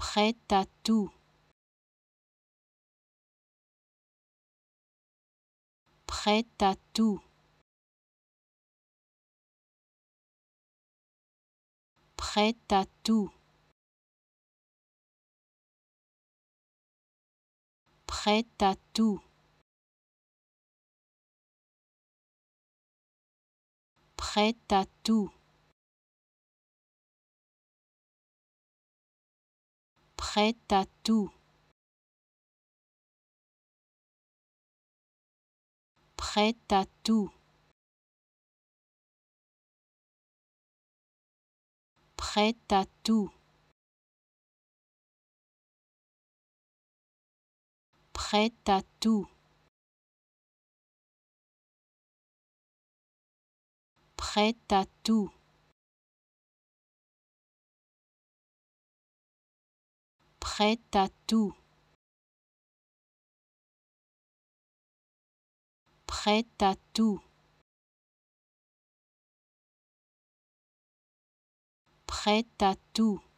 Prêt à tout. prêt à tout. prêt à tout. prêt à tout. prêt à tout. prêt à tout. Prêt à tout. Prêt à tout. Prêt à tout. Prêt à tout. prêt à tout. Prêt à tout. Prêt à tout.